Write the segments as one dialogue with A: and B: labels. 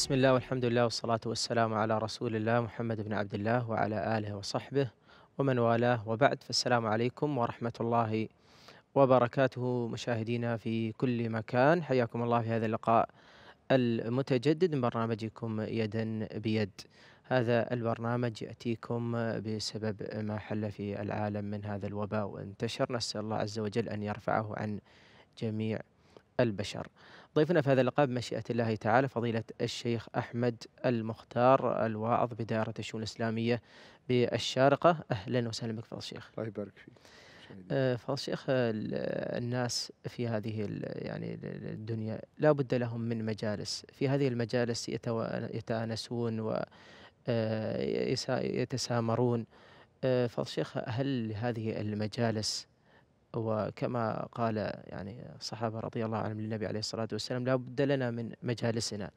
A: بسم الله والحمد لله والصلاة والسلام على رسول الله محمد بن عبد الله وعلى آله وصحبه ومن والاه وبعد فالسلام عليكم ورحمة الله وبركاته مشاهدينا في كل مكان حياكم الله في هذا اللقاء المتجدد من برنامجكم يدا بيد هذا البرنامج يأتيكم بسبب ما حل في العالم من هذا الوباء وانتشر نسأل الله عز وجل أن يرفعه عن جميع البشر ضيفنا في هذا اللقاء بمشيئة الله تعالى فضيلة الشيخ أحمد المختار الواعظ بدائرة الشؤون الإسلامية بالشارقة أهلا وسهلا بك فضل الشيخ الله يبارك فيك آه، فضل الشيخ الناس في هذه يعني الدنيا لا بد لهم من مجالس في هذه المجالس يتآنسون و آه، يتسامرون آه، فضل الشيخ هل هذه المجالس وكما قال يعني الصحابة رضي الله عنهم للنبي عليه الصلاة والسلام لا بد لنا من مجالسنا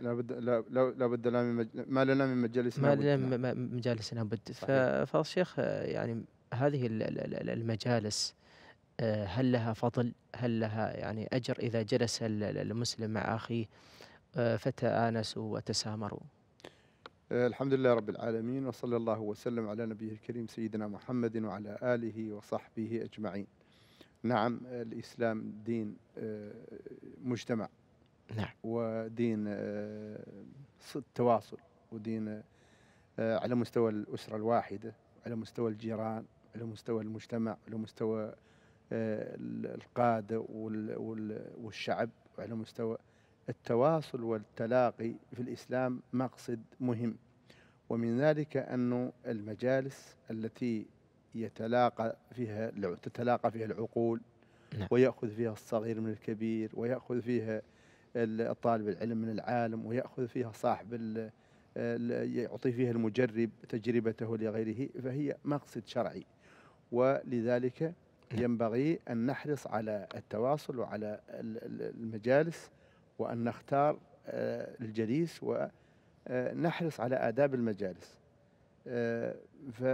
B: لا بد لا, لا بد لنا من ما لنا من مجالسنا ما لنا من
A: نعم. مجالسنا بد فالشيخ يعني هذه المجالس آه، هل لها فضل هل لها يعني أجر إذا جلس المسلم مع أخيه آه، فتآنسوا وتسامروا
B: الحمد لله رب العالمين وصلى الله وسلم على نبيه الكريم سيدنا محمد وعلى آله وصحبه أجمعين نعم الإسلام دين آه، مجتمع نعم ودين التواصل آه، ودين آه، على مستوى الأسرة الواحدة على مستوى الجيران على مستوى المجتمع على مستوى القادة والشعب وعلى مستوى التواصل والتلاقي في الإسلام مقصد مهم ومن ذلك أن المجالس التي يتلاقى فيها تتلاقى فيها العقول نعم. ويأخذ فيها الصغير من الكبير ويأخذ فيها الطالب العلم من العالم ويأخذ فيها صاحب يعطي فيها المجرب تجربته لغيره فهي مقصد شرعي ولذلك نعم. ينبغي أن نحرص على التواصل وعلى المجالس وأن نختار آه، الجليس ونحرص آه، على آداب المجالس آه، ف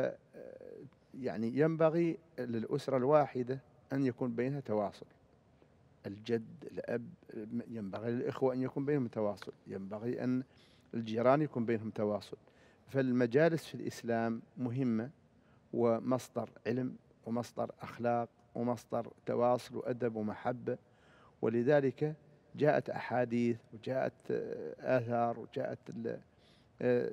B: يعني ينبغي للأسرة الواحدة أن يكون بينها تواصل الجد الأب ينبغي للإخوة أن يكون بينهم تواصل ينبغي أن الجيران يكون بينهم تواصل فالمجالس في الإسلام مهمة ومصدر علم ومصدر أخلاق ومصدر تواصل وأدب ومحبة ولذلك جاءت أحاديث وجاءت آه، آثار وجاءت آه،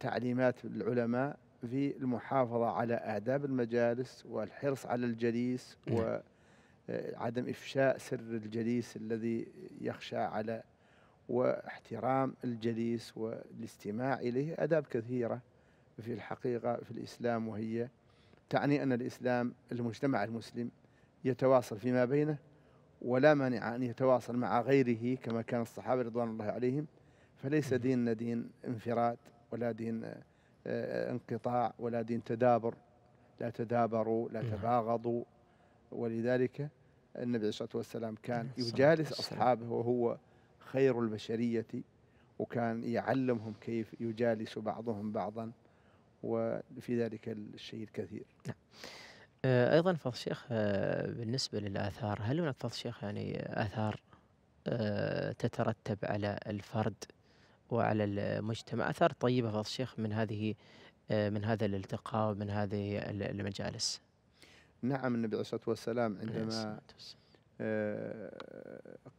B: تعليمات العلماء في المحافظة على آداب المجالس والحرص على الجليس نعم. وعدم آه، إفشاء سر الجليس الذي يخشى على واحترام الجليس والاستماع إليه آداب كثيرة في الحقيقة في الإسلام وهي تعني أن الإسلام المجتمع المسلم يتواصل فيما بينه ولا مانع أن يتواصل مع غيره كما كان الصحابة رضوان الله عليهم فليس ديننا دين انفراد ولا دين آه، آه، انقطاع ولا دين تدابر لا تدابروا لا نعم. تباغضوا ولذلك النبي عليه الصلاة والسلام كان يجالس أصحابه وهو خير البشرية وكان يعلمهم كيف يجالس بعضهم بعضا وفي ذلك الشيء الكثير نعم.
A: آه، أيضا فضل الشيخ آه، بالنسبة للآثار هل هناك فضل الشيخ يعني آثار آه، تترتب على الفرد وعلى المجتمع آثار طيبة فضل الشيخ من هذه من هذا الالتقاء ومن هذه المجالس
B: نعم النبي عليه الصلاة والسلام عندما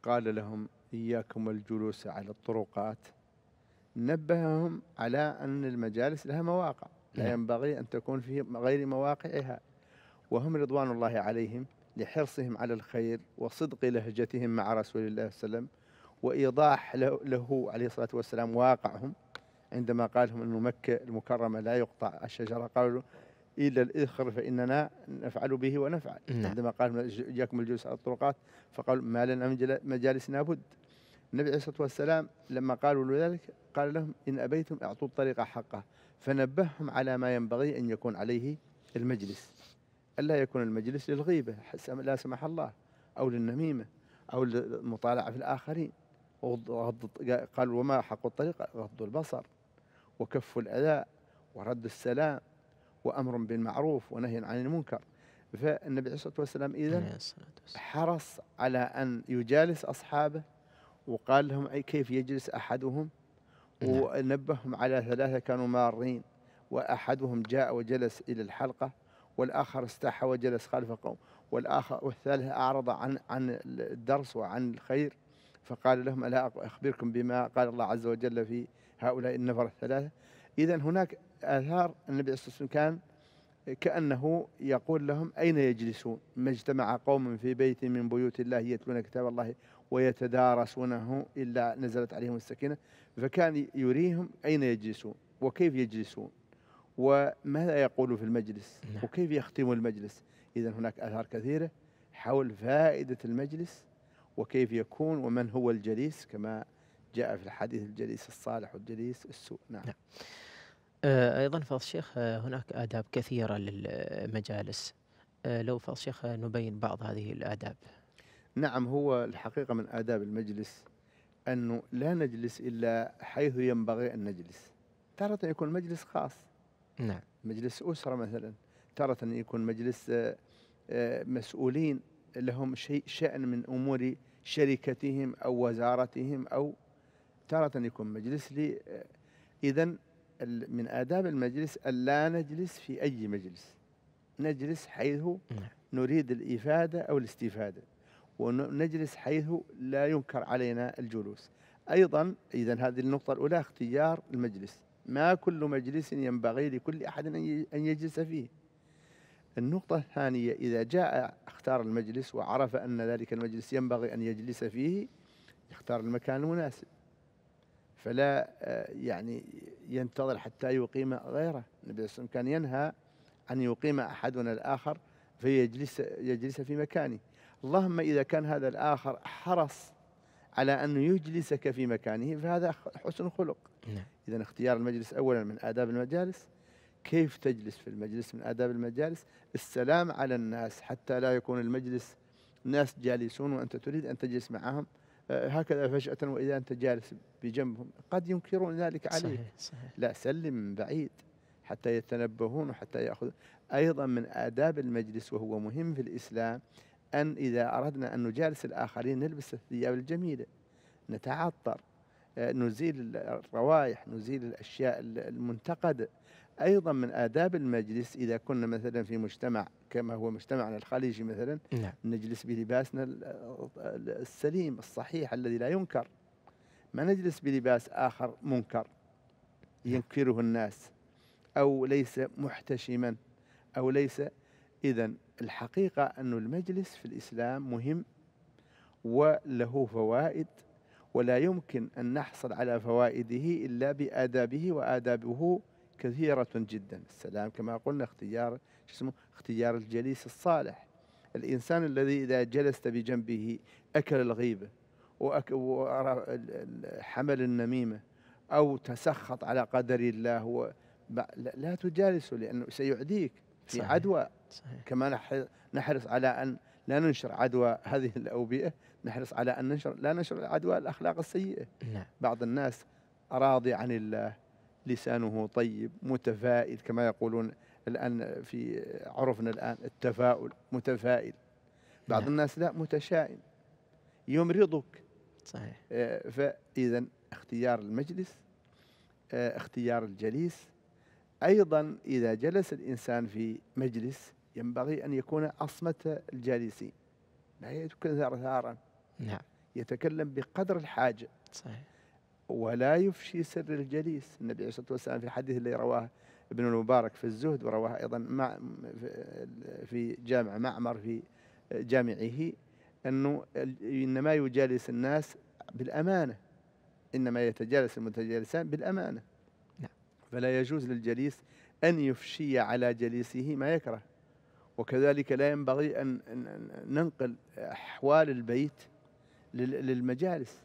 B: قال لهم إياكم الجلوس على الطرقات نبههم على أن المجالس لها مواقع لا نعم. ينبغي أن تكون في غير مواقعها وهم رضوان الله عليهم لحرصهم على الخير وصدق لهجتهم مع رسول الله صلى الله عليه وسلم وإيضاح له عليه الصلاة والسلام واقعهم عندما قال لهم أن مكة المكرمة لا يقطع الشجرة قالوا إلا الإخر فإننا نفعل به ونفعل نعم. عندما قال جاكم الجلوس على الطرقات فقالوا ما لنا من مجالسنا بد النبي عليه الصلاة والسلام لما قالوا ذلك قال لهم إن أبيتم أعطوا الطريق حقه فنبههم على ما ينبغي أن يكون عليه المجلس ألا يكون المجلس للغيبة لا سمح الله أو للنميمة أو للمطالعة في الآخرين قال وما حق الطريق غض البصر وكف الأذى ورد السلام وأمر بالمعروف ونهي عن المنكر فالنبي عليه الصلاة والسلام إذا حرص على أن يجالس أصحابه وقال لهم أي كيف يجلس أحدهم نعم. ونبههم على ثلاثة كانوا مارين وأحدهم جاء وجلس إلى الحلقة والآخر استحى وجلس خلف قوم والآخر والثالث أعرض عن عن الدرس وعن الخير فقال لهم ألا أخبركم بما قال الله عز وجل في هؤلاء النفر الثلاثة إذا هناك آثار النبي صلى الله عليه كان كأنه يقول لهم أين يجلسون ما اجتمع قوم في بيت من بيوت الله يتلون كتاب الله ويتدارسونه إلا نزلت عليهم السكينة فكان يريهم أين يجلسون وكيف يجلسون وماذا يقول في المجلس نعم. وكيف يختم المجلس إذا هناك آثار كثيرة حول فائدة المجلس وكيف يكون ومن هو الجليس كما جاء في الحديث الجليس الصالح والجليس السوء نعم, نعم.
A: آه، أيضا فضل الشيخ آه، هناك آداب كثيرة للمجالس آه، لو فضل الشيخ نبين بعض هذه الآداب
B: نعم هو الحقيقة من آداب المجلس أنه لا نجلس إلا حيث ينبغي أن نجلس تارة يكون مجلس خاص نعم مجلس أسرة مثلا تارة يكون مجلس آه، آه، مسؤولين لهم شيء شأن من أمور شركتهم أو وزارتهم أو تارة يكون مجلس لي آه، إذا من آداب المجلس ألا نجلس في أي مجلس نجلس حيث نعم. نريد الإفادة أو الاستفادة ونجلس حيث لا ينكر علينا الجلوس أيضا إذا هذه النقطة الأولى اختيار المجلس ما كل مجلس ينبغي لكل أحد أن يجلس فيه النقطة الثانية إذا جاء اختار المجلس وعرف أن ذلك المجلس ينبغي أن يجلس فيه يختار المكان المناسب فلا آه، يعني ينتظر حتى يقيم غيره النبي صلى الله عليه وسلم كان ينهى أن يقيم أحدنا الآخر فيجلس يجلس في مكانه اللهم إذا كان هذا الآخر حرص على أن يجلسك في مكانه فهذا حسن خلق نعم. إذا اختيار المجلس أولا من آداب المجالس كيف تجلس في المجلس من آداب المجالس السلام على الناس حتى لا يكون المجلس ناس جالسون وأنت تريد أن تجلس معهم آه، هكذا فجأة وإذا أنت جالس بجنبهم قد ينكرون ذلك عليك صحيح صحيح. لا سلم من بعيد حتى يتنبهون وحتى يأخذ أيضا من آداب المجلس وهو مهم في الإسلام أن إذا أردنا أن نجالس الآخرين نلبس الثياب الجميلة نتعطر نزيل الروائح نزيل الأشياء المنتقدة أيضا من آداب المجلس إذا كنا مثلا في مجتمع كما هو مجتمعنا الخليجي مثلا نعم. نجلس بلباسنا السليم الصحيح الذي لا ينكر ما نجلس بلباس آخر منكر ينكره الناس أو ليس محتشما أو ليس إذا الحقيقة أن المجلس في الإسلام مهم وله فوائد ولا يمكن أن نحصل على فوائده إلا بآدابه وآدابه كثيرة جدا السلام كما قلنا اختيار اسمه اختيار الجليس الصالح الإنسان الذي إذا جلست بجنبه أكل الغيبة وحمل النميمة أو تسخط على قدر الله لا تجالسه لأنه سيعديك في صحيح. عدوى صحيح. كما نحرص على أن لا ننشر عدوى هذه الأوبئة نحرص على أن ننشر لا ننشر عدوى الأخلاق السيئة نعم. بعض الناس راضي عن الله لسانه طيب متفائل كما يقولون الآن في عرفنا الآن التفاؤل متفائل بعض نعم. الناس لا متشائم يمرضك صحيح آه، فإذا اختيار المجلس آه، اختيار الجليس أيضا إذا جلس الإنسان في مجلس ينبغي أن يكون أصمت الجالسين لا يتكلم ثارا نعم يتكلم بقدر الحاجة صحيح ولا يفشي سر الجليس النبي عليه الصلاة والسلام في الحديث اللي رواه ابن المبارك في الزهد ورواه أيضا مع في جامع معمر في جامعه أنه إنما يجالس الناس بالأمانة إنما يتجالس المتجالسان بالأمانة نعم. فلا يجوز للجليس أن يفشي على جليسه ما يكره وكذلك لا ينبغي أن ننقل أحوال البيت للمجالس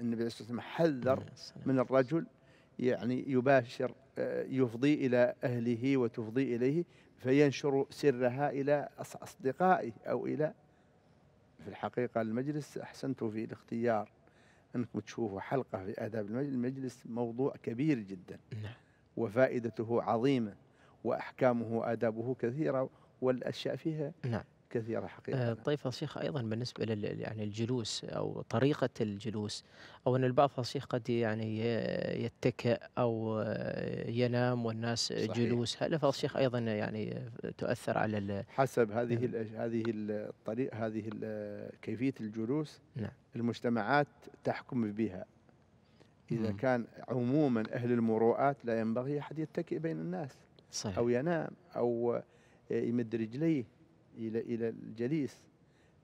B: النبي عليه الصلاة والسلام حذر من الرجل يعني يباشر آه، يفضي إلى أهله وتفضي إليه فينشر سرها إلى أصدقائه أو إلى في الحقيقة المجلس أحسنت في الاختيار أنكم تشوفوا حلقة في آداب المجلس المجلس موضوع كبير جدا نعم. وفائدته عظيمة وأحكامه وآدابه كثيرة والاشياء فيها نعم كثيره حقيقه
A: آه، طيب فصيح ايضا بالنسبه لل يعني الجلوس او طريقه الجلوس او ان البعض فصيح قد يعني يتكئ او ينام والناس صحيح. جلوس هل الشيخ ايضا يعني تؤثر على
B: حسب هذه نعم. هذه الطريق هذه كيفيه الجلوس نعم. المجتمعات تحكم بها اذا مم. كان عموما اهل المروءات لا ينبغي احد يتكئ بين الناس صحيح. او ينام او إيه، يمد رجليه إلى إلى الجليس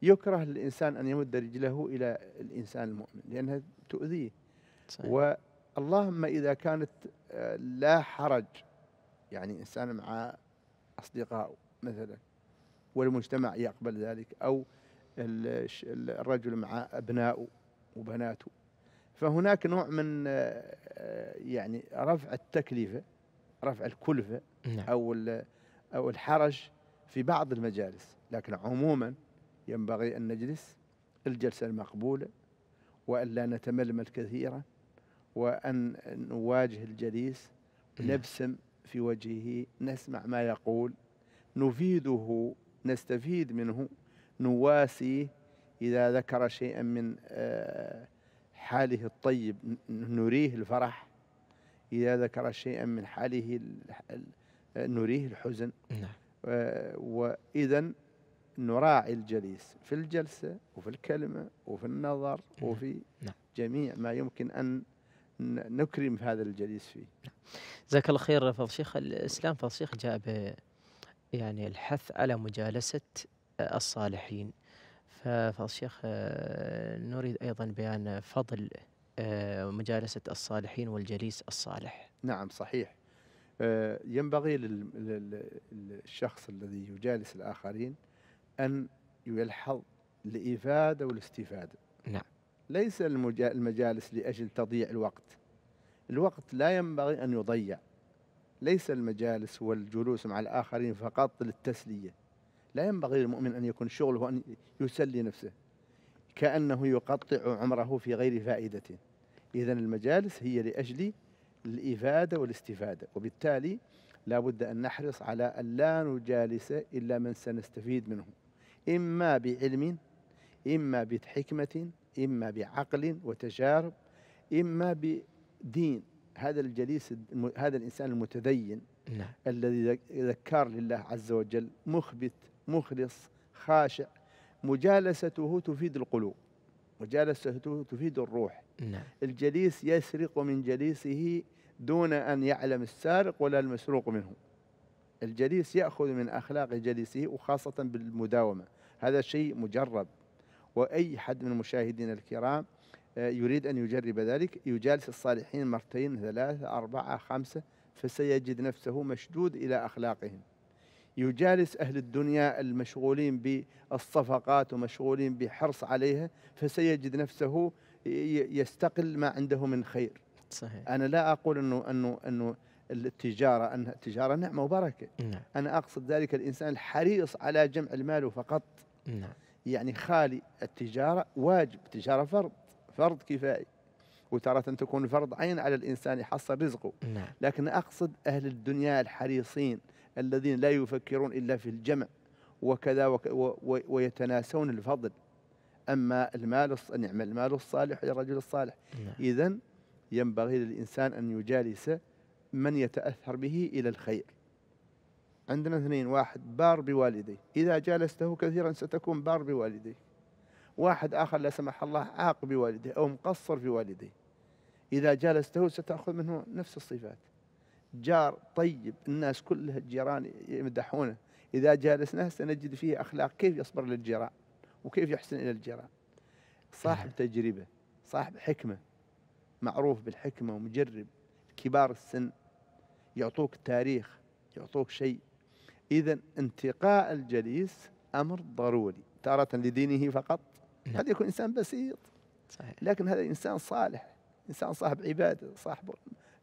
B: يكره الانسان أن يمد رجله إلى الإنسان المؤمن لأنها تؤذيه صحيح. واللهم إذا كانت آه، لا حرج يعني إنسان مع أصدقائه مثلا والمجتمع يقبل ذلك أو الرجل مع أبنائه وبناته فهناك نوع من آه، آه، يعني رفع التكلفة رفع الكلفة نعم. أو أو الحرج في بعض المجالس لكن عموما ينبغي أن نجلس الجلسة المقبولة وأن لا نتململ كثيرا وأن نواجه الجليس نبسم في وجهه نسمع ما يقول نفيده نستفيد منه نواسيه إذا ذكر شيئا من آه، حاله الطيب نريه الفرح إذا ذكر شيئا من حاله نريه الحزن نعم وإذا نراعي الجليس في الجلسة وفي الكلمة وفي النظر نعم. وفي نعم. جميع ما يمكن أن نكرم هذا الجليس فيه نعم.
A: جزاك الله خير شيخ الإسلام شيخ جاء ب يعني الحث على مجالسة آه، الصالحين شيخ آه، نريد أيضا بيان فضل آه، مجالسة الصالحين
B: والجليس الصالح نعم صحيح آه، ينبغي للشخص الذي يجالس الآخرين أن يلحظ الإفادة والاستفادة نعم ليس المجالس لأجل تضييع الوقت الوقت لا ينبغي أن يضيع ليس المجالس والجلوس مع الآخرين فقط للتسلية لا ينبغي للمؤمن أن يكون شغله أن يسلي نفسه كأنه يقطع عمره في غير فائدة إذا المجالس هي لأجل الإفادة والاستفادة وبالتالي لابد أن نحرص على أن لا نجالس إلا من سنستفيد منه إما بعلم إما بحكمة إما بعقل وتجارب إما بدين هذا الجليس هذا الإنسان المتدين نعم. الذي ذكار لله عز وجل مخبت مخلص خاشع مجالسته تفيد القلوب مجالسته تفيد الروح نعم. الجليس يسرق من جليسه دون أن يعلم السارق ولا المسروق منه الجليس يأخذ من أخلاق جليسه وخاصة بالمداومة هذا شيء مجرب وأي حد من المشاهدين الكرام آه، يريد أن يجرب ذلك يجالس الصالحين مرتين ثلاثة أربعة خمسة فسيجد نفسه مشدود إلى أخلاقهم يجالس أهل الدنيا المشغولين بالصفقات ومشغولين بحرص عليها فسيجد نفسه يستقل ما عنده من خير صحيح. انا لا اقول انه انه انه التجاره انها التجاره نعمه وبركه نعم. انا اقصد ذلك الانسان الحريص على جمع المال فقط نعم. يعني خالي التجاره واجب التجاره فرض فرض كفائي وتارة تكون فرض عين على الإنسان يحصل رزقه نعم. لكن أقصد أهل الدنيا الحريصين الذين لا يفكرون إلا في الجمع وكذا وك و و ويتناسون الفضل أما المال نعم المال الصالح للرجل الصالح نعم. إذا ينبغي للإنسان أن يجالس من يتأثر به إلى الخير عندنا اثنين واحد بار بوالديه إذا جالسته كثيرا ستكون بار بوالديه واحد آخر لا سمح الله عاق بوالديه أو مقصر والديه إذا جالسته ستأخذ منه نفس الصفات جار طيب الناس كلها الجيران يمدحونه إذا جالسناه سنجد فيه أخلاق كيف يصبر للجيران وكيف يحسن إلى الجيران صاحب نعم. تجربة صاحب حكمة معروف بالحكمة ومجرب كبار السن يعطوك تاريخ يعطوك شيء إذا انتقاء الجليس أمر ضروري تارة لدينه فقط نعم. قد يكون إنسان بسيط صحيح. لكن هذا إنسان صالح إنسان صاحب عبادة صاحب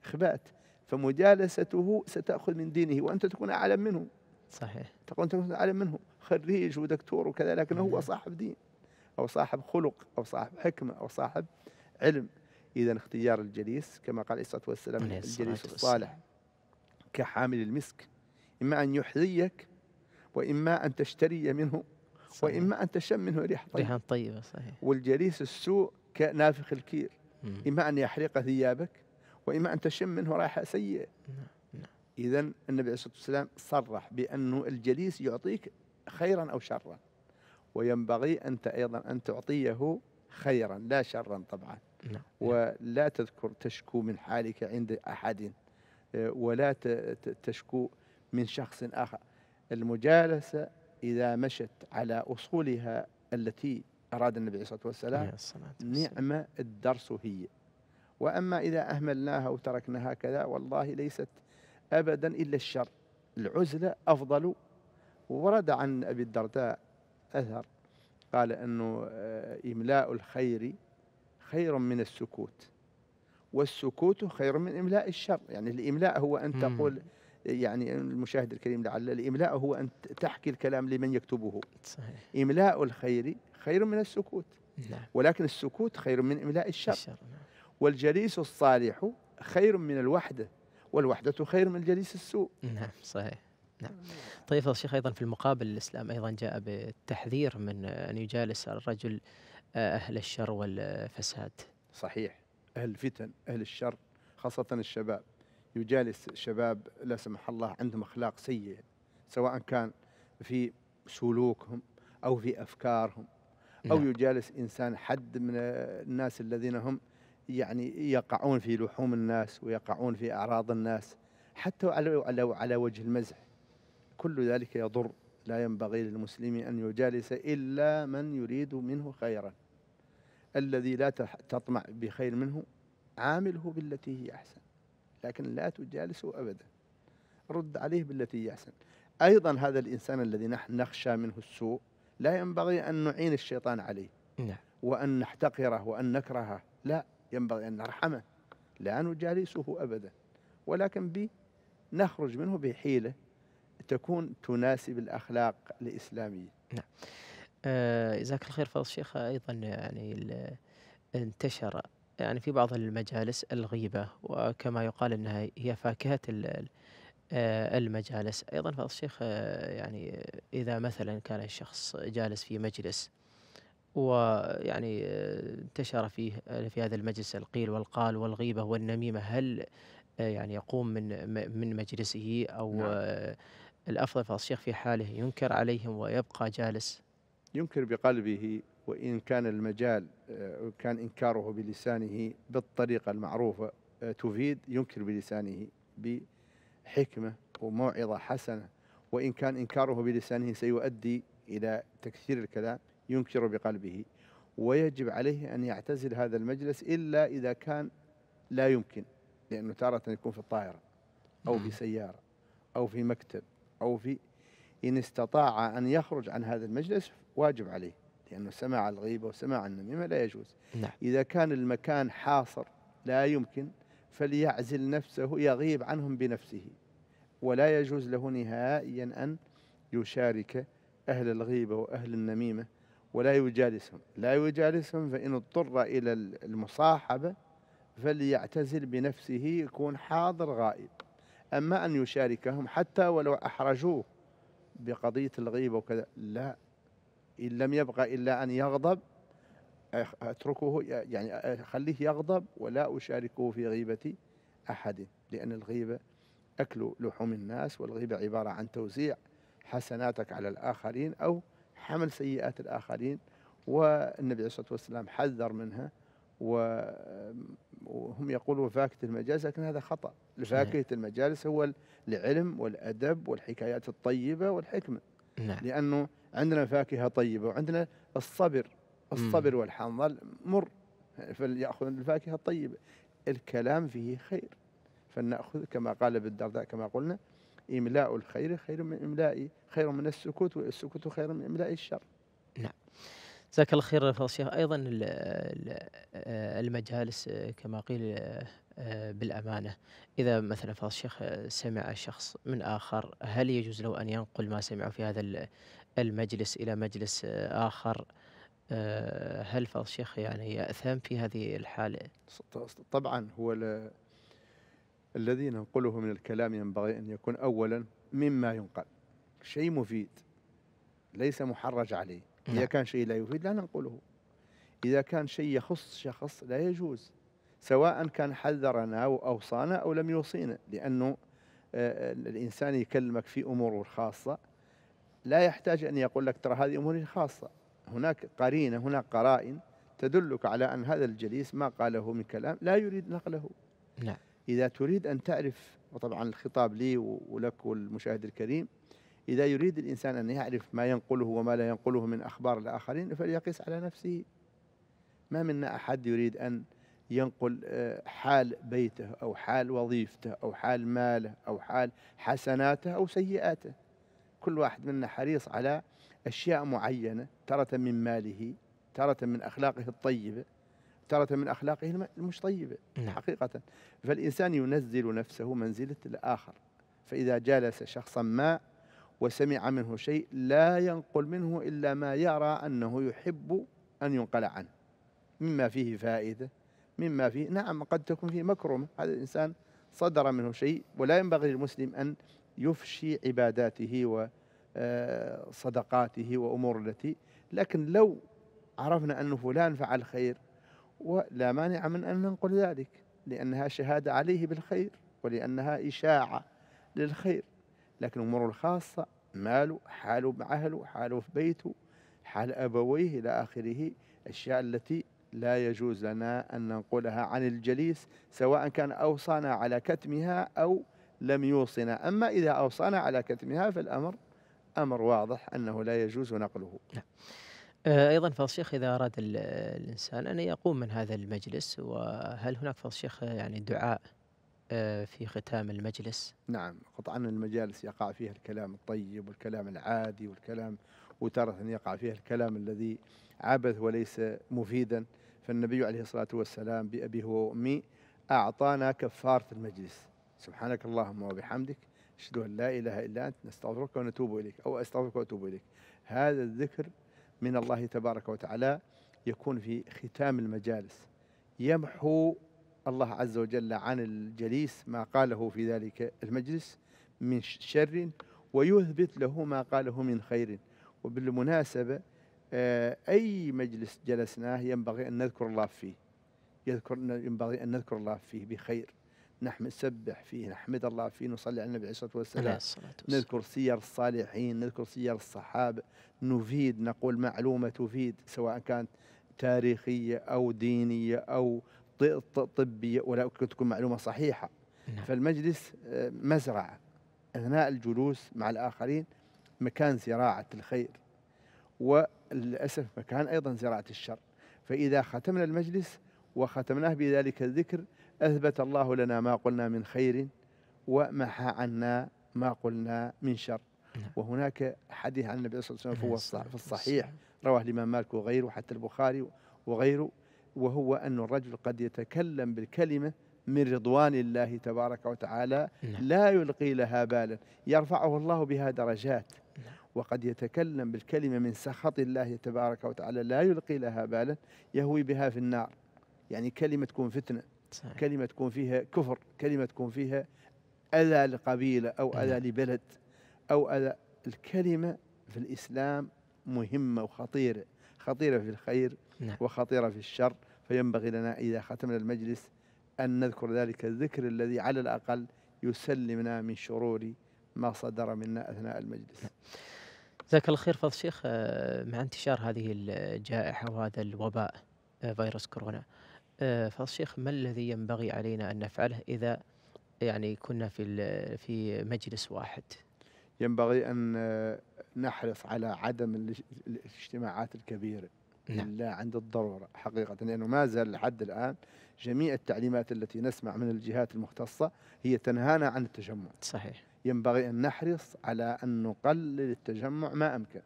B: إخبات فمجالسته ستأخذ من دينه وأنت تكون أعلم منه صحيح تكون تكون أعلم منه خريج ودكتور وكذا لكن هو نعم. صاحب دين أو صاحب خلق أو صاحب حكمة أو صاحب علم إذا اختيار الجليس كما قال عليه الصلاة والسلام الجليس الصالح كحامل المسك إما أن يحييك وإما أن تشتري منه صحيح. وإما أن تشم منه ريح طيبة ريحا طيبة صحيح والجليس السوء كنافخ الكير إما أن يحرق ثيابك وإما أن تشم منه رائحة سيئة نعم، نعم. إذا النبي عليه الصلاة والسلام صرح بأنه الجليس يعطيك خيرا أو شرا وينبغي أنت أيضا أن تعطيه خيرا لا شرا طبعا نعم. ولا تذكر تشكو من حالك عند أحد آه، ولا تشكو من شخص آخر المجالسة إذا مشت على أصولها التي أراد النبي عليه الصلاة والسلام نعمة الدرس هي وأما إذا أهملناها وتركناها كذا والله ليست أبدا إلا الشر العزلة أفضل ورد عن أبي الدرداء أثر قال أنه آه، إملاء الخير خير من السكوت والسكوت خير من إملاء الشر يعني الإملاء هو أن تقول يعني المشاهد الكريم لعل الإملاء هو أن تحكي الكلام لمن يكتبه صحيح. إملاء الخير خير من السكوت نعم. ولكن السكوت خير من إملاء الشر, الشر نعم. والجليس الصالح خير من الوحدة والوحدة خير من جليس السوء نعم صحيح نعم
A: طيب الشيخ أيضا في المقابل الإسلام أيضا جاء بالتحذير من أن يجالس الرجل أهل الشر والفساد
B: صحيح أهل الفتن أهل الشر خاصة الشباب يجالس الشباب لا سمح الله عندهم أخلاق سيئة سواء كان في سلوكهم أو في أفكارهم أو نعم. يجالس إنسان حد من الناس الذين هم يعني يقعون في لحوم الناس ويقعون في أعراض الناس حتى لو على وجه المزح كل ذلك يضر لا ينبغي للمسلم أن يجالس إلا من يريد منه خيرا الذي لا تطمع بخير منه عامله بالتي هي أحسن لكن لا تجالسه أبدا رد عليه بالتي هي أحسن أيضا هذا الإنسان الذي نحن نخشى منه السوء لا ينبغي أن نعين الشيطان عليه نعم. وأن نحتقره وأن نكرهه لا ينبغي أن نرحمه لا نجالسه أبدا ولكن نخرج منه بحيلة تكون تناسب الأخلاق الإسلامية نعم
A: آه، جزاك الخير فضل الشيخ أيضا يعني انتشر يعني في بعض المجالس الغيبة وكما يقال أنها هي فاكهة آه، المجالس أيضا فضل الشيخ آه، يعني إذا مثلا كان الشخص جالس في مجلس ويعني انتشر فيه في هذا المجلس القيل والقال والغيبة والنميمة هل يعني يقوم من من مجلسه أو نعم. الأفضل فالشيخ في حاله ينكر عليهم ويبقى جالس
B: ينكر بقلبه وإن كان المجال آه، كان إنكاره بلسانه بالطريقة المعروفة آه، تفيد ينكر بلسانه بحكمة وموعظة حسنة وإن كان إنكاره بلسانه سيؤدي إلى تكثير الكلام ينكر بقلبه ويجب عليه أن يعتزل هذا المجلس إلا إذا كان لا يمكن لأنه تارة يكون في الطائرة أو في نعم. سيارة أو في مكتب أو في إن استطاع أن يخرج عن هذا المجلس واجب عليه لأنه سماع الغيبة وسماع النميمة لا يجوز نعم. إذا كان المكان حاصر لا يمكن فليعزل نفسه يغيب عنهم بنفسه ولا يجوز له نهائيا أن يشارك أهل الغيبة وأهل النميمة ولا يجالسهم لا يجالسهم فإن اضطر إلى المصاحبة فليعتزل بنفسه يكون حاضر غائب أما أن يشاركهم حتى ولو أحرجوه بقضية الغيبة وكذا لا إن لم يبقى إلا أن يغضب أتركه يعني أخليه يغضب ولا أشاركه في غيبة أحد لأن الغيبة أكل لحوم الناس والغيبة عبارة عن توزيع حسناتك على الآخرين أو حمل سيئات الآخرين والنبي عليه الصلاة والسلام حذر منها وهم يقولون فاكهة المجالس لكن هذا خطأ فاكهة المجالس هو العلم والأدب والحكايات الطيبة والحكمة نعم. لأنه عندنا فاكهة طيبة وعندنا الصبر الصبر والحنظل مر فليأخذ الفاكهة الطيبة الكلام فيه خير فلنأخذ كما قال ابن الدرداء كما قلنا إملاء الخير خير من إملاء خير من السكوت والسكوت خير من إملاء الشر
A: نعم جزاك الله خير الشيخ ايضا آه، المجالس آه، كما قيل آه، بالامانه اذا مثلا فضل الشيخ سمع شخص من اخر هل يجوز له ان ينقل ما سمعه في هذا المجلس الى مجلس اخر هل فضل الشيخ يعني ياثم في هذه الحاله؟
B: طبعا هو الذي ننقله من الكلام ينبغي ان يكون اولا مما ينقل شيء مفيد ليس محرج عليه إذا نعم. كان شيء لا يفيد لا ننقله إذا كان شيء يخص شخص لا يجوز سواء كان حذرنا أو أوصانا أو لم يوصينا لأنه آه، آه، الإنسان يكلمك في أموره الخاصة لا يحتاج أن يقول لك ترى هذه أموري الخاصة هناك قرينة هناك قرائن تدلك على أن هذا الجليس ما قاله من كلام لا يريد نقله نعم إذا تريد أن تعرف وطبعا الخطاب لي ولك والمشاهد الكريم إذا يريد الإنسان أن يعرف ما ينقله وما لا ينقله من أخبار الآخرين فليقيس على نفسه ما منا أحد يريد أن ينقل آه، حال بيته أو حال وظيفته أو حال ماله أو حال حسناته أو سيئاته كل واحد منا حريص على أشياء معينة ترة من ماله ترة من أخلاقه الطيبة ترة من أخلاقه المش طيبة نعم. حقيقة فالإنسان ينزل نفسه منزلة الآخر فإذا جالس شخصا ما وسمع منه شيء لا ينقل منه إلا ما يرى أنه يحب أن ينقل عنه مما فيه فائدة مما فيه نعم قد تكون فيه مكرمة هذا الإنسان صدر منه شيء ولا ينبغي للمسلم أن يفشي عباداته وصدقاته آه، وأمور التي لكن لو عرفنا أن فلان فعل خير ولا مانع من أن ننقل ذلك لأنها شهادة عليه بالخير ولأنها إشاعة للخير لكن أموره الخاصة ماله حاله مع أهله حاله في بيته حال أبويه إلى آخره أشياء التي لا يجوز لنا أن ننقلها عن الجليس سواء كان أوصانا على كتمها أو لم يوصنا أما إذا أوصانا على كتمها فالأمر أمر واضح أنه لا يجوز نقله نعم.
A: آه، أيضا فالشيخ إذا أراد الإنسان أن يقوم من هذا المجلس وهل هناك فالشيخ يعني دعاء آه، في ختام المجلس
B: نعم قطعا المجالس يقع فيها الكلام الطيب والكلام العادي والكلام وتارة يقع فيها الكلام الذي عبث وليس مفيدا فالنبي عليه الصلاة والسلام بأبي هو وأمي أعطانا كفارة المجلس سبحانك اللهم وبحمدك أشهد أن لا إله إلا أنت نستغفرك ونتوب إليك أو أستغفرك وأتوب إليك هذا الذكر من الله تبارك وتعالى يكون في ختام المجالس يمحو الله عز وجل عن الجليس ما قاله في ذلك المجلس من شر ويثبت له ما قاله من خير وبالمناسبة آه، أي مجلس جلسناه ينبغي أن نذكر الله فيه يذكر ينبغي أن نذكر الله فيه بخير نحمد نسبح فيه نحمد الله فيه نصلي على النبي عليه الصلاة والسلام نذكر سير الصالحين نذكر سير الصحابة نفيد نقول معلومة تفيد سواء كانت تاريخية أو دينية أو طبية ولا تكون معلومة صحيحة نعم. فالمجلس آه، مزرعة أثناء الجلوس مع الآخرين مكان زراعة الخير وللأسف مكان أيضا زراعة الشر فإذا ختمنا المجلس وختمناه بذلك الذكر أثبت الله لنا ما قلنا من خير ومحى عنا ما قلنا من شر نعم. وهناك حديث عن النبي صلى الله عليه وسلم في نعم، الصحيح رواه الإمام مالك وغيره حتى البخاري وغيره وهو أن الرجل قد يتكلم بالكلمة من رضوان الله تبارك وتعالى نعم. لا يلقي لها بالا يرفعه الله بها درجات وقد يتكلم بالكلمة من سخط الله تبارك وتعالى لا يلقي لها بالا يهوي بها في النار يعني كلمة تكون فتنة صحيح. كلمة تكون فيها كفر كلمة تكون فيها أذى لقبيلة أو نعم. أذى لبلد أو أذى الكلمة في الإسلام مهمة وخطيرة خطيرة في الخير نعم. وخطيرة في الشر فينبغي لنا إذا ختمنا المجلس أن نذكر ذلك الذكر الذي على الأقل يسلمنا من شرور ما صدر منا أثناء المجلس
A: جزاك الله خير فضل الشيخ آه، مع انتشار هذه الجائحة وهذا الوباء آه، فيروس كورونا آه، فضل الشيخ ما الذي ينبغي علينا أن نفعله إذا يعني كنا في
B: في مجلس واحد ينبغي أن نحرص على عدم الاجتماعات الكبيره نعم. الا عند الضرورة حقيقة لأنه ما زال لحد الآن جميع التعليمات التي نسمع من الجهات المختصة هي تنهانا عن التجمع صحيح ينبغي أن نحرص على أن نقلل التجمع ما أمكن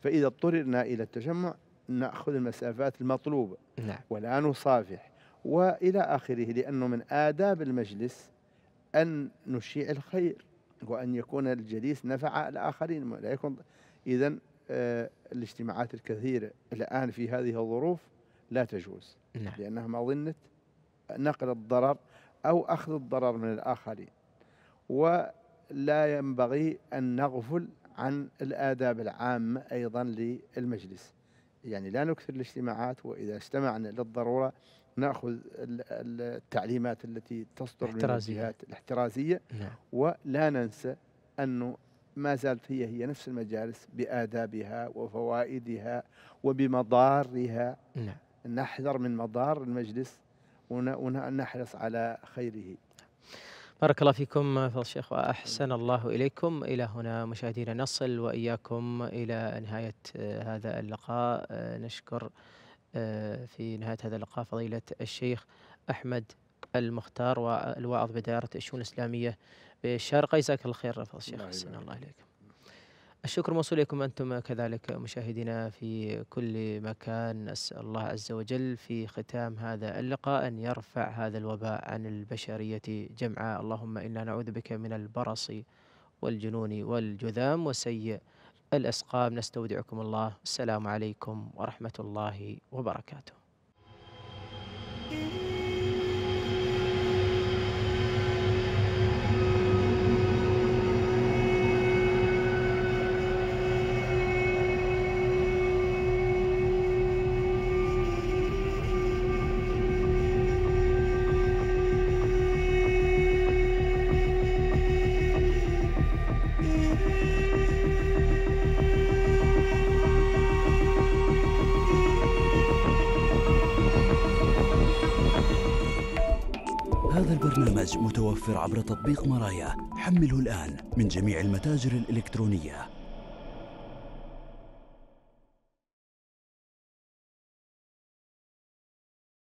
B: فإذا اضطررنا إلى التجمع نأخذ المسافات المطلوبة نعم. ولا نصافح وإلى آخره لأنه من آداب المجلس أن نشيع الخير وأن يكون الجليس نفع الآخرين لا يكون إذا آه، الاجتماعات الكثيرة الآن في هذه الظروف لا تجوز نعم. لأنها مظنة نقل الضرر أو أخذ الضرر من الآخرين ولا ينبغي أن نغفل عن الآداب العامة أيضا للمجلس يعني لا نكثر الاجتماعات وإذا اجتمعنا للضرورة ناخذ التعليمات التي تصدر من الجهات الاحترازيه نعم. ولا ننسى انه ما زالت هي هي نفس المجالس بآدابها وفوائدها وبمضارها نعم نحذر من مضار المجلس ونحرص على خيره
A: بارك الله فيكم فضل الشيخ وأحسن الله إليكم إلى هنا مشاهدينا نصل وإياكم إلى نهاية آه، هذا اللقاء آه، نشكر آه، في نهاية هذا اللقاء فضيلة الشيخ أحمد المختار والواعظ بدائرة الشؤون الإسلامية بالشرق جزاك الله خير رفض الشيخ نعم، حسين الله عليك الشكر موصول لكم أنتم كذلك مشاهدينا في كل مكان نسال الله عز وجل في ختام هذا اللقاء أن يرفع هذا الوباء عن البشرية جمعاء اللهم إنا نعوذ بك من البرص والجنون والجذام وسيء الأسقام نستودعكم الله السلام عليكم ورحمة الله وبركاته
B: عبر تطبيق مرايا حمله الآن من جميع المتاجر الإلكترونية